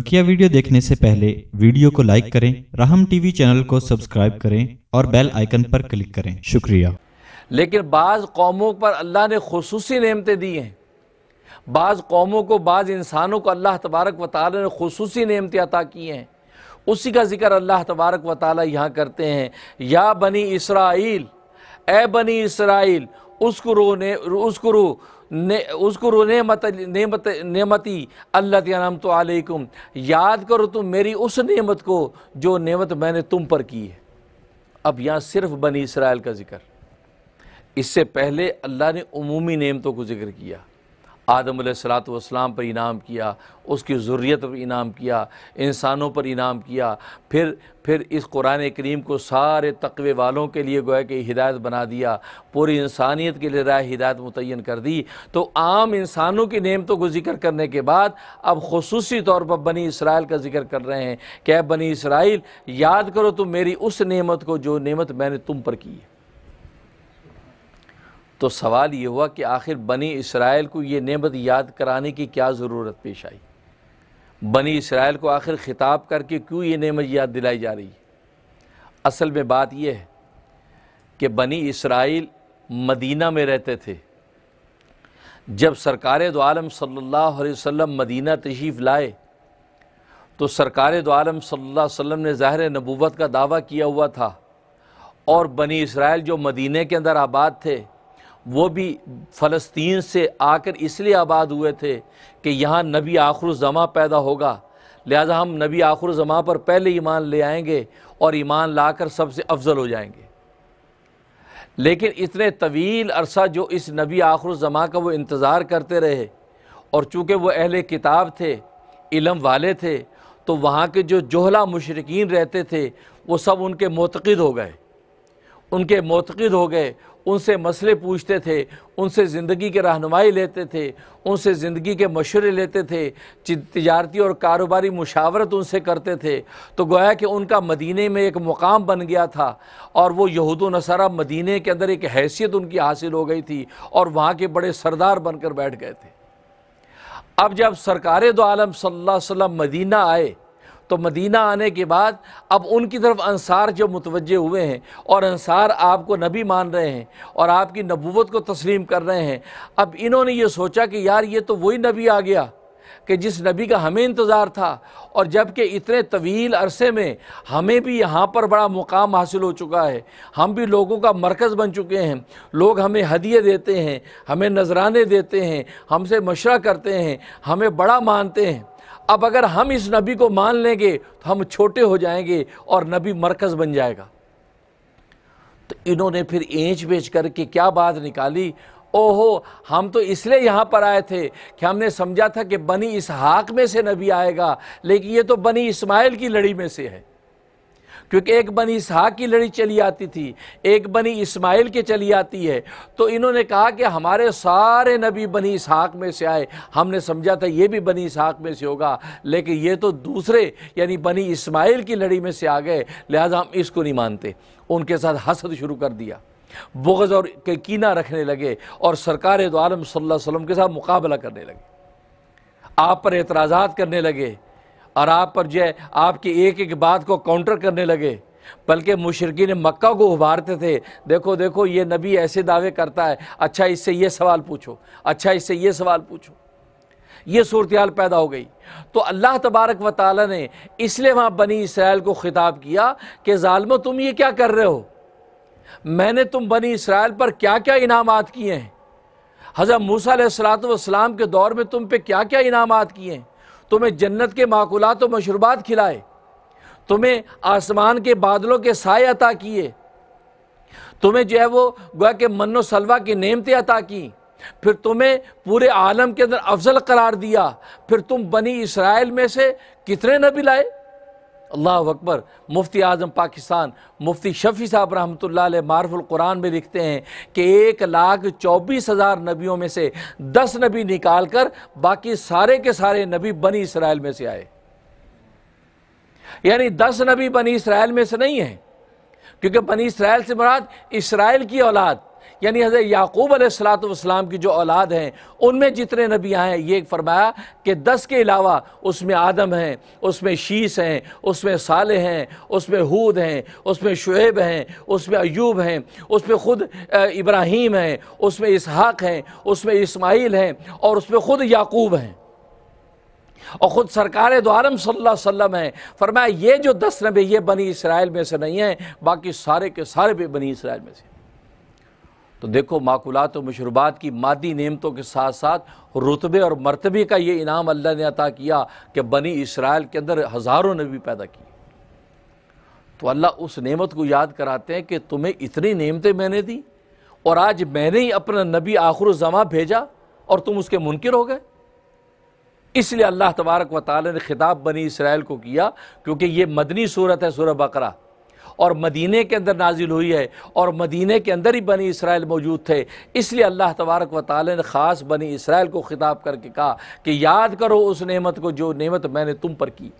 बकिया वीडियो देखने से पहले वीडियो को लाइक करें राहम टीवी चैनल को सब्सक्राइब करें और बेल आइकन पर क्लिक करें शुक्रिया लेकिन बाज़ कौमों पर अल्लाह ने खसूस नियमतें दी हैं बाज़ कौमों को बाज़ इंसानों को अल्लाह तबारक व ताली ने खसूस नियमतें अता की हैं उसी का जिक्र अल्लाह तबारक व ताली यहाँ करते हैं या बनी इसराइल ए बनी इसराइल उसको ने उसको ने उसको नेमत नेमत नेमती अल्लाह नाम तो आलकुम याद करो तुम मेरी उस नेमत को जो नेमत मैंने तुम पर की है अब यहाँ सिर्फ बनी इसराइल का जिक्र इससे पहले अल्लाह ने उमूमी नेमतों को जिक्र किया आदम सलातम पर इनाम किया उसकी ज़रूरीत पर इनाम किया इंसानों पर इनाम किया फिर फिर इस कुरान करीम को सारे तकवे वालों के लिए गोया कि हिदायत बना दिया पूरी इंसानियत के लिए राय हिदायत मुतन कर दी तो आम इंसानों की नियमतों को जिक्र करने के बाद अब खसूसी तौर पर बनी इसराइल का जिक्र कर रहे हैं क्या बनी इसराइल याद करो तुम मेरी उस नेमत को जो नियमत मैंने तुम पर की है तो सवाल ये हुआ कि आखिर बनी इसराइल को ये नेमत याद कराने की क्या ज़रूरत पेश आई बनी इसराइल को आखिर ख़िताब करके क्यों ये नेमत याद दिलाई जा रही असल में बात यह है कि बनी इसराइल मदीना में रहते थे जब सरकार दो आलम सल्लल्लाहु अलैहि वसल्लम मदीना तशरीफ़ लाए तो सरकार दो आलम सल्लल्लाहु अलैहि वसल्लम ने ज़ाहिर नबूवत का दावा किया हुआ था और बनी इसराइल जो मदीने के अंदर आबाद थे वो भी फ़लस्तीन से आकर इसलिए आबाद हुए थे कि यहाँ नबी आखर ज़मा पैदा होगा लिहाजा हम नबी आखर ज़मा पर पहले ईमान ले आएंगे और ईमान ला कर सबसे अफजल हो जाएंगे लेकिन इतने तवील अरसा जो इस नबी आखर ज़मा का वो इंतज़ार करते रहे और चूँकि वह अहल किताब थे इलम वाले थे तो वहाँ के जो जोहला मशरकिन रहते थे वो सब उनके मतकद हो गए उनके मोतद हो गए उनसे मसले पूछते थे उनसे ज़िंदगी के रहनुमाई लेते थे उनसे ज़िंदगी के मशवरे लेते थे तजारती और कारोबारी मुशावरत उनसे करते थे तो गोया कि उनका मदीने में एक मुकाम बन गया था और वो यहूद नसारा मदीने के अंदर एक हैसियत उनकी हासिल हो गई थी और वहाँ के बड़े सरदार बनकर बैठ गए थे अब जब सरकार दो आलम सल्ला वसम मदीना आए तो मदीना आने के बाद अब उनकी तरफ अंसार जो मुतवजे हुए हैं और अंसार आपको नबी मान रहे हैं और आपकी नबूवत को तस्लीम कर रहे हैं अब इन्होंने ये सोचा कि यार ये तो वही नबी आ गया कि जिस नबी का हमें इंतज़ार था और जबकि इतने तवील अरसे में हमें भी यहाँ पर बड़ा मुकाम हासिल हो चुका है हम भी लोगों का मरकज़ बन चुके हैं लोग हमें हदिये देते हैं हमें नजराने देते हैं हमसे मशरा करते हैं हमें बड़ा मानते हैं अब अगर हम इस नबी को मान लेंगे तो हम छोटे हो जाएंगे और नबी मरकज़ बन जाएगा तो इन्होंने फिर एंच बेच करके क्या बात निकाली ओहो हम तो इसलिए यहाँ पर आए थे कि हमने समझा था कि बनी इसहाक में से नबी आएगा लेकिन ये तो बनी इस्माइल की लड़ी में से है क्योंकि एक बनी इसहाक की लड़ी चली आती थी एक बनी इस्माइल के चली आती है तो इन्होंने कहा कि हमारे सारे नबी बनी इसहाक में से आए हमने समझा था ये भी बनी इसहाक में से होगा लेकिन ये तो दूसरे यानी बनी इस्माइल की लड़ी में से आ गए लिहाजा हम इसको नहीं मानते उनके साथ हसद शुरू कर दिया बोगज और कीना रखने लगे और सरकार दो आलम सल्लल्लाहु अलैहि वसल्लम के साथ मुकाबला करने लगे आप पर एतराज़ात करने लगे और आप पर जो है आपकी एक एक बात को काउंटर करने लगे बल्कि ने मक्का को उभारते थे देखो देखो ये नबी ऐसे दावे करता है अच्छा इससे ये सवाल पूछो अच्छा इससे ये सवाल पूछो ये सूरत पैदा हो गई तो अल्लाह तबारक व ताली ने इसलिए वहाँ बनी इसराइल को ख़िताब किया कि ालमो तुम ये क्या कर रहे हो मैंने तुम बनी इसराइल पर क्या क्या इनाम किए हैं हज़रत मूसा सलात के दौर में तुम पे क्या क्या इनाम किए हैं तुम्हें जन्नत के माकूलत व मशरूबात खिलाए तुम्हें आसमान के बादलों के साय अता किए तुम्हें जो है वो गोया के मन्नो सलवा की नेमतें अता की फिर तुम्हें पूरे आलम के अंदर अफजल करार दिया फिर तुम बनी इसराइल में से कितने नबी लाए अल्लाह अकबर मुफ्ती आज़म पाकिस्तान मुफ्ती शफ़ी साहब रहमत मारफुल्कुरान में लिखते हैं कि एक लाख चौबीस हज़ार नबियों में से दस नबी निकाल कर बाकी सारे के सारे नबी बनी इसराइल में से आए यानी दस नबी बनी इसराइल में से नहीं है क्योंकि बनी इसराइल से मुराद इसराइल की औलाद यानी हज़रत याकूब सलातम की जो औलाद हैं उनमें जितने नबी आए हैं ये फरमाया कि दस के अलावा उसमें आदम हैं उसमें शीश हैं उसमें साले हैं उसमें हूद हैं उसमें शुएब हैं उसमें अयूब हैं उसमें ख़ुद इब्राहीम हैं उसमें इसहाक हैं उसमें इसमाइल हैं और उसमें ख़ुद याकूब हैं और ख़ुद सरकार दोम सल्ला वसम है फरमाया ये जो दस नबी ये बनी इसराइल में से नहीं हैं बाकी सारे के सारे भी बनी इसराइल में से तो देखो माकूलत और मशरूबात की मादी नियमतों के साथ साथ रुतबे और मरतबे का ये इनाम अल्लाह ने अता किया कि बनी इसराइल के अंदर हज़ारों नबी पैदा किए तो अल्लाह उस नेमत को याद कराते हैं कि तुम्हें इतनी नेमतें मैंने दी और आज मैंने ही अपना नबी आखिर जमा भेजा और तुम उसके मुनकर हो गए इसलिए अल्लाह तबारक व ताली ने खिताब बनी इसराइल को किया क्योंकि ये मदनी सूरत है सूर बकरा और मदीने के अंदर नाजिल हुई है और मदीने के अंदर ही बनी इसराइल मौजूद थे इसलिए अल्लाह तबारक व ताली ने ख़ास बनी इसराइल को ख़िताब करके कहा कि याद करो उस नेमत को जो नेमत मैंने तुम पर की